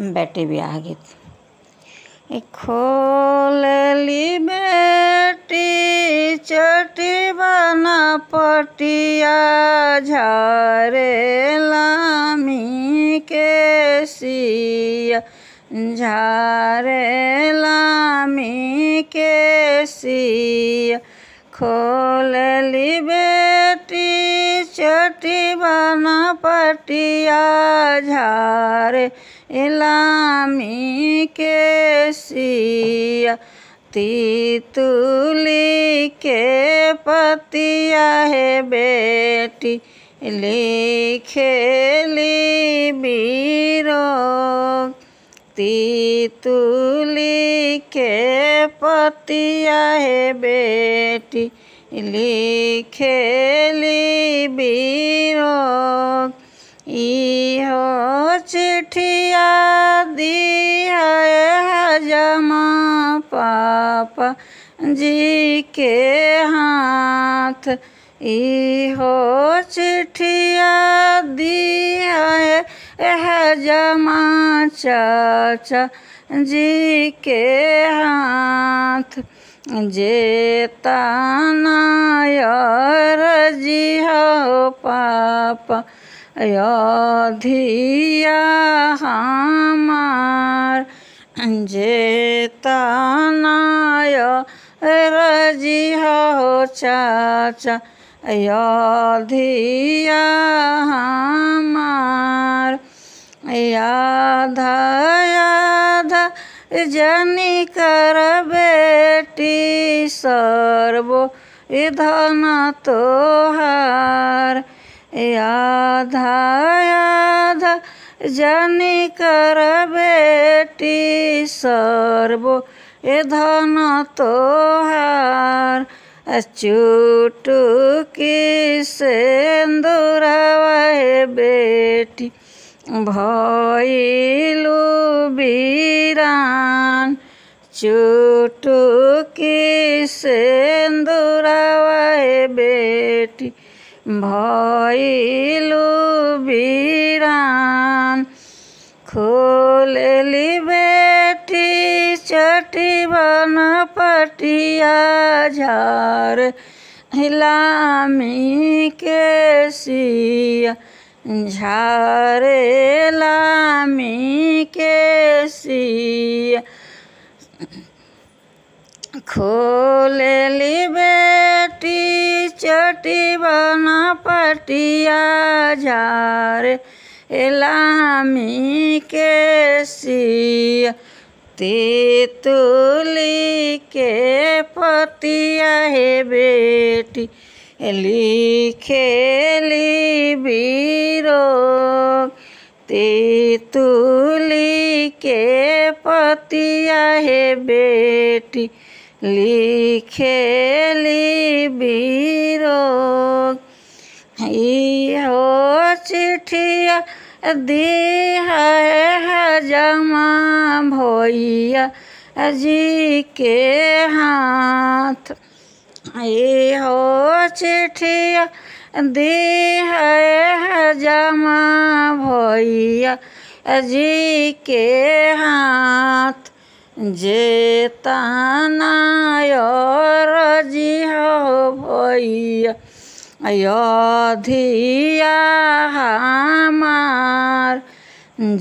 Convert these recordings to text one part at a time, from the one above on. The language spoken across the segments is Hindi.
बेटी ब्याह गीत खोल ली बेटी चटी बना पटिया झारे लामी के सिया झारे लामी के सिया खोल ली बेटी चटी बना पटिया झारे এলামি কে শিয়া তিতুলি কে পতিয়া হে বেটি লিখেলি বীর তিতুলি কে পতিয়া হে বেটি লিখেলি বীর इहो चिठिया दी है हजमा पाप जी के हाथ इहो चिठिया दी है हजमा चाचा जी के हाथ जे ताना यार जी हो पापा अयोध्या हमार जेतनाय रजी हो चाचा अयोध्या हमार याधा जनी कर बेटी सर्वो धन तोहार आधा आधा जानी कर बेटी सर्वो ए धन तोहार चूटू की सेंदुरवे बेटी भइलु बीरान चूटू की सेंदुरवे बेटी ভয়লু বিরান খুললি বেটি চটি বন পটিয়া ঝড় হিলামি কেসিয়া ঝারে লামি কেসিয়া খোলেলি বে पटी बन पटिया झारे एलामी के सिया तेतुली के पतिया है बेटी लिखेली बीरो तेतुली के पतिया है बेटी लिबीरो हो चिठिया दी है हजमा भैया जी के हाथ ये हो चिठिया दी है जमा भैया जी के हाथ যে তানি ভৈয়া হামার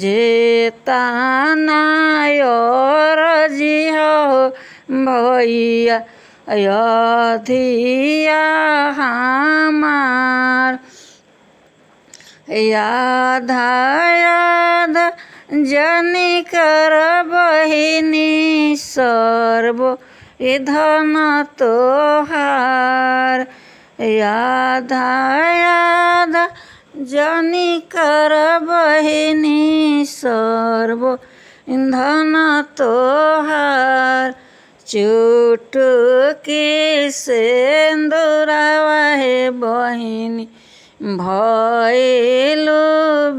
জেতানায়র জিহ ভৈয়া অধিয়া হামার ইয়াধায়াধা जने कर बहिनी सर्व धन तोहार याद जनी कर बहिनी सर्व धन तोहार चुट के सेंदुरा बहिनी भयलो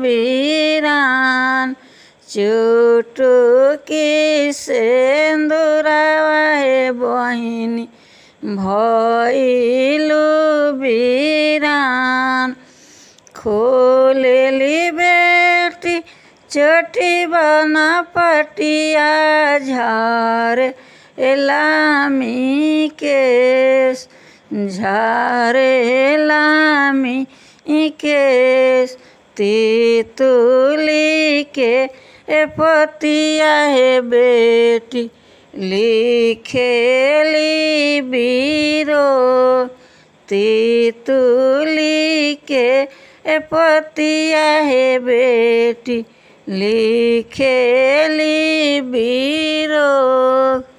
बीरा চুটুকি সেন্দুরাওয়া বহিনী ভইলু বিরান খুলিলি বেটি চটি বনা পাটিয়া ঝাড় এলামি কেস ঝাড় এলামি কেস তিতুলিকে ए पतिया है बेटी लिखेली बीरो तीतुली के ए पतिया है बेटी लिखेली बीरो